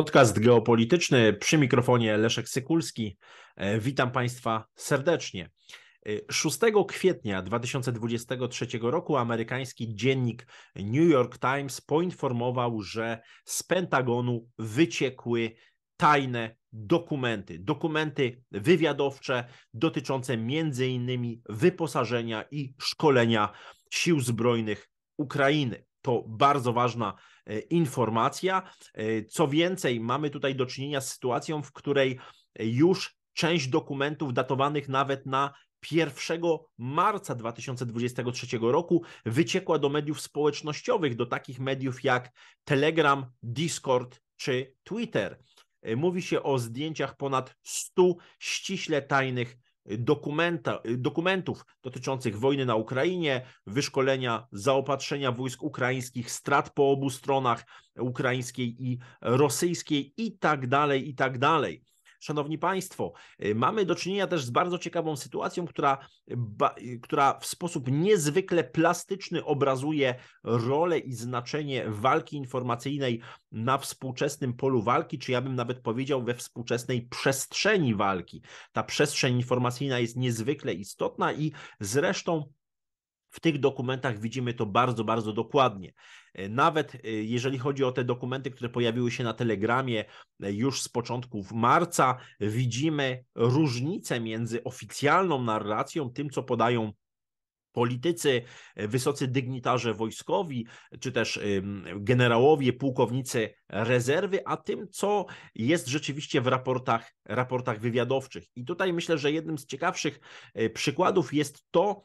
Podcast geopolityczny przy mikrofonie Leszek Sykulski. E, witam Państwa serdecznie. 6 e, kwietnia 2023 roku amerykański dziennik New York Times poinformował, że z Pentagonu wyciekły tajne dokumenty, dokumenty wywiadowcze dotyczące m.in. wyposażenia i szkolenia sił zbrojnych Ukrainy. To bardzo ważna E, informacja. E, co więcej, mamy tutaj do czynienia z sytuacją, w której e, już część dokumentów datowanych nawet na 1 marca 2023 roku wyciekła do mediów społecznościowych, do takich mediów jak Telegram, Discord czy Twitter. Mówi się o zdjęciach ponad 100 ściśle tajnych dokumenta, dokumentów dotyczących wojny na Ukrainie, wyszkolenia, zaopatrzenia wojsk ukraińskich, strat po obu stronach ukraińskiej i rosyjskiej i tak dalej, i tak dalej. Szanowni Państwo, y, mamy do czynienia też z bardzo ciekawą sytuacją, która, y, która w sposób niezwykle plastyczny obrazuje rolę i znaczenie walki informacyjnej na współczesnym polu walki, czy ja bym nawet powiedział we współczesnej przestrzeni walki. Ta przestrzeń informacyjna jest niezwykle istotna i zresztą w tych dokumentach widzimy to bardzo, bardzo dokładnie. E, nawet e, jeżeli chodzi o te dokumenty, które pojawiły się na Telegramie e, już z początków marca, widzimy różnicę między oficjalną narracją, tym co podają politycy, wysocy dygnitarze wojskowi, czy też generałowie, pułkownicy rezerwy, a tym, co jest rzeczywiście w raportach, raportach wywiadowczych. I tutaj myślę, że jednym z ciekawszych przykładów jest to,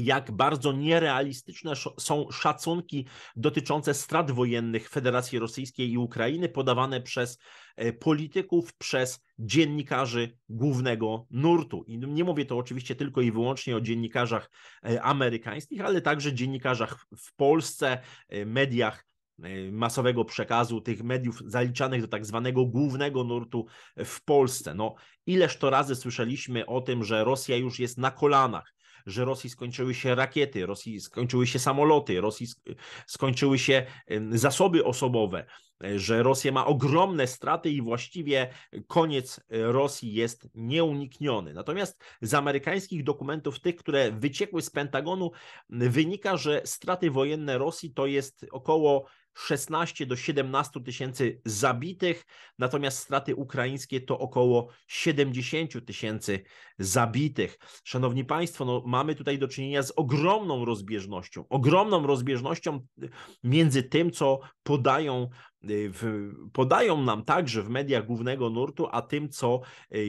jak bardzo nierealistyczne są szacunki dotyczące strat wojennych Federacji Rosyjskiej i Ukrainy podawane przez e, polityków, przez dziennikarzy głównego nurtu. I nie mówię to oczywiście tylko i wyłącznie o dziennikarzach e, amerykańskich, ale także dziennikarzach w Polsce, e, mediach masowego przekazu, tych mediów zaliczanych do tak zwanego głównego nurtu w Polsce. No, ileż to razy słyszeliśmy o tym, że Rosja już jest na kolanach, że Rosji skończyły się rakiety, Rosji skończyły się samoloty, Rosji skończyły się zasoby osobowe, e, że Rosja ma ogromne straty i właściwie koniec e, Rosji jest nieunikniony. Natomiast z amerykańskich dokumentów, tych, które wyciekły z Pentagonu, wynika, że straty wojenne Rosji to jest około 16 do 17 tysięcy zabitych, natomiast straty ukraińskie to około 70 tysięcy zabitych. Szanowni Państwo, no, mamy tutaj do czynienia z ogromną rozbieżnością, ogromną rozbieżnością y, między tym, co podają y, w, podają nam także w mediach głównego nurtu, a tym, co y,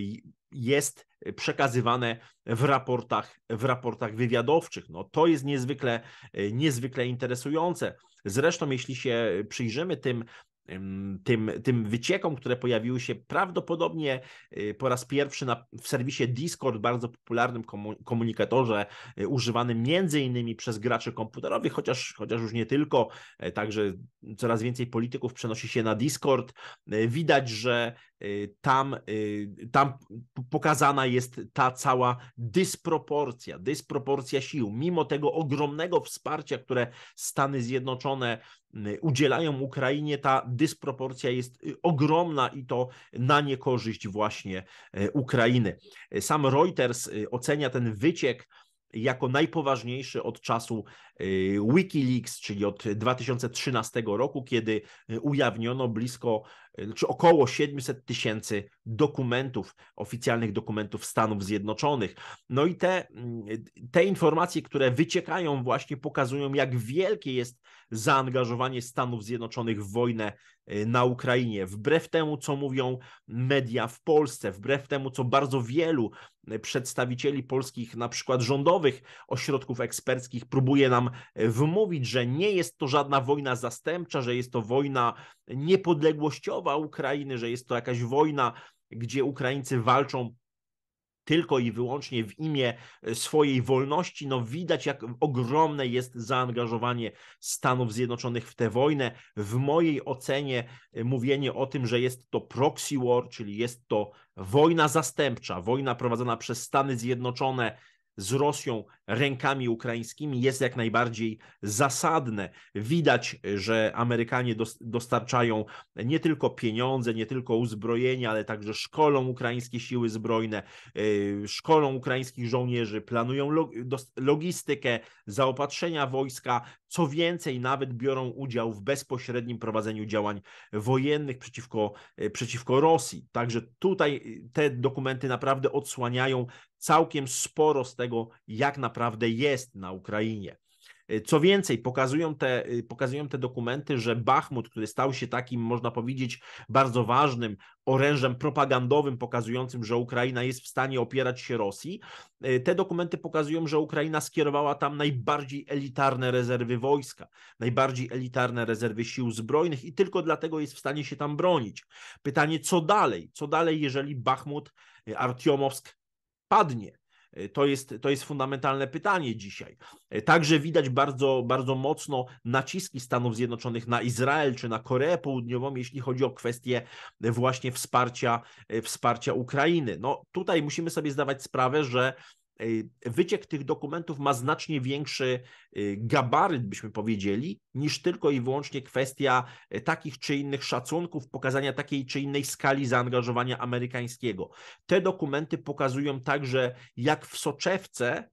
jest przekazywane w raportach, w raportach wywiadowczych. No, to jest niezwykle, niezwykle interesujące. Zresztą, jeśli się przyjrzymy tym tym, tym wyciekom, które pojawiły się prawdopodobnie y, po raz pierwszy na, w serwisie Discord, bardzo popularnym komunikatorze, y, używanym między innymi przez graczy komputerowych, chociaż, chociaż już nie tylko, e, także coraz więcej polityków przenosi się na Discord. E, widać, że e, tam, tam pokazana jest ta cała dysproporcja, dysproporcja sił. Mimo tego ogromnego wsparcia, które Stany Zjednoczone udzielają Ukrainie, ta dysproporcja jest y, ogromna i to na niekorzyść właśnie e, Ukrainy. E, sam Reuters y, ocenia ten wyciek jako najpoważniejszy od czasu y, Wikileaks, czyli od 2013 roku, kiedy ujawniono blisko Y, czy około 700 tysięcy dokumentów, oficjalnych dokumentów Stanów Zjednoczonych. No i te, mm, te informacje, które wyciekają, właśnie pokazują, jak wielkie jest zaangażowanie Stanów Zjednoczonych w wojnę y, na Ukrainie. Wbrew temu, co mówią media w Polsce, wbrew temu, co bardzo wielu y, przedstawicieli polskich, na przykład rządowych ośrodków eksperckich, próbuje nam wmówić, że nie jest to żadna wojna zastępcza, że jest to wojna niepodległościowa Ukrainy, że jest to jakaś wojna, gdzie Ukraińcy walczą tylko i wyłącznie w imię e, swojej wolności. No widać, jak ogromne jest zaangażowanie Stanów Zjednoczonych w tę wojnę. W mojej ocenie e, mówienie o tym, że jest to proxy war, czyli jest to wojna zastępcza, wojna prowadzona przez Stany Zjednoczone z Rosją rękami ukraińskimi jest jak najbardziej zasadne. Widać, że Amerykanie dostarczają nie tylko pieniądze, nie tylko uzbrojenia, ale także szkolą ukraińskie siły zbrojne, yy, szkolą ukraińskich żołnierzy, planują logistykę, zaopatrzenia wojska, co więcej, nawet biorą udział w bezpośrednim prowadzeniu działań wojennych przeciwko, e, przeciwko Rosji. Także tutaj e, te dokumenty naprawdę odsłaniają całkiem sporo z tego, jak naprawdę jest na Ukrainie. Y, co więcej, pokazują te, y, pokazują te dokumenty, że Bachmut, który stał się takim, można powiedzieć, bardzo ważnym orężem propagandowym pokazującym, że Ukraina jest w stanie opierać się Rosji, y, te dokumenty pokazują, że Ukraina skierowała tam najbardziej elitarne rezerwy wojska, najbardziej elitarne rezerwy sił zbrojnych i tylko dlatego jest w stanie się tam bronić. Pytanie, co dalej? Co dalej, jeżeli Bachmut, Artiomowsk padnie? E, to jest, to jest fundamentalne pytanie dzisiaj. E, także widać bardzo, bardzo mocno naciski Stanów Zjednoczonych na Izrael czy na Koreę Południową, jeśli chodzi o kwestię właśnie wsparcia, e, wsparcia Ukrainy. No tutaj musimy sobie zdawać sprawę, że E, wyciek tych dokumentów ma znacznie większy e, gabaryt, byśmy powiedzieli, niż tylko i wyłącznie kwestia e, takich czy innych szacunków, pokazania takiej czy innej skali zaangażowania amerykańskiego. Te dokumenty pokazują także, jak w soczewce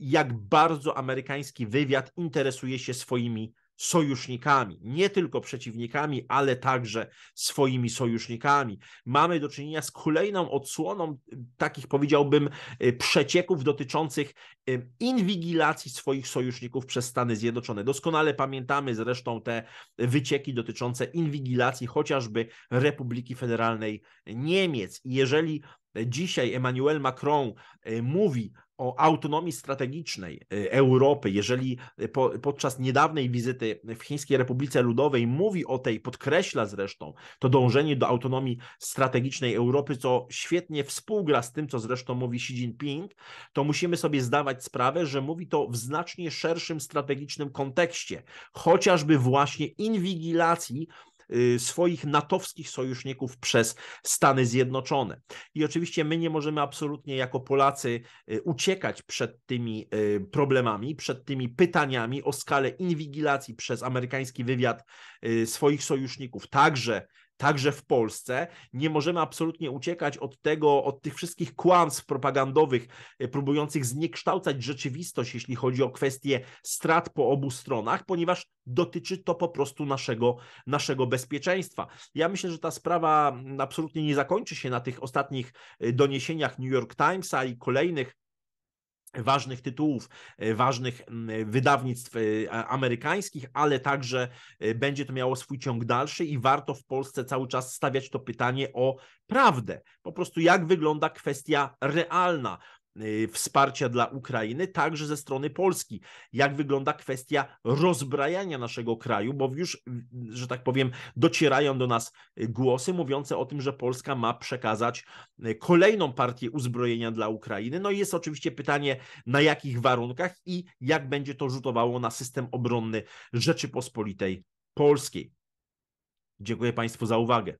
jak bardzo amerykański wywiad interesuje się swoimi sojusznikami, nie tylko przeciwnikami, ale także swoimi sojusznikami. Mamy do czynienia z kolejną odsłoną y, takich, powiedziałbym, y, przecieków dotyczących y, inwigilacji swoich sojuszników przez Stany Zjednoczone. Doskonale pamiętamy zresztą te wycieki dotyczące inwigilacji chociażby Republiki Federalnej Niemiec. jeżeli dzisiaj Emmanuel Macron e, mówi o autonomii strategicznej e, Europy, jeżeli e, po, podczas niedawnej wizyty w Chińskiej Republice Ludowej mówi o tej, podkreśla zresztą to dążenie do autonomii strategicznej Europy, co świetnie współgra z tym, co zresztą mówi Xi Jinping, to musimy sobie zdawać sprawę, że mówi to w znacznie szerszym strategicznym kontekście, chociażby właśnie inwigilacji Y, swoich natowskich sojuszników przez Stany Zjednoczone. I oczywiście my nie możemy absolutnie jako Polacy y, uciekać przed tymi y, problemami, przed tymi pytaniami o skalę inwigilacji przez amerykański wywiad swoich sojuszników, także także w Polsce. Nie możemy absolutnie uciekać od tego, od tych wszystkich kłamstw propagandowych, e, próbujących zniekształcać rzeczywistość, jeśli chodzi o kwestie strat po obu stronach, ponieważ dotyczy to po prostu naszego, naszego bezpieczeństwa. Ja myślę, że ta sprawa absolutnie nie zakończy się na tych ostatnich e, doniesieniach New York Timesa i kolejnych ważnych tytułów, e, ważnych wydawnictw e, amerykańskich, ale także e, będzie to miało swój ciąg dalszy i warto w Polsce cały czas stawiać to pytanie o prawdę. Po prostu jak wygląda kwestia realna Y, wsparcia dla Ukrainy, także ze strony Polski. Jak wygląda kwestia rozbrajania naszego kraju, bo już, że tak powiem, docierają do nas y, głosy mówiące o tym, że Polska ma przekazać y, kolejną partię uzbrojenia dla Ukrainy. No i jest oczywiście pytanie, na jakich warunkach i jak będzie to rzutowało na system obronny Rzeczypospolitej Polskiej. Dziękuję Państwu za uwagę.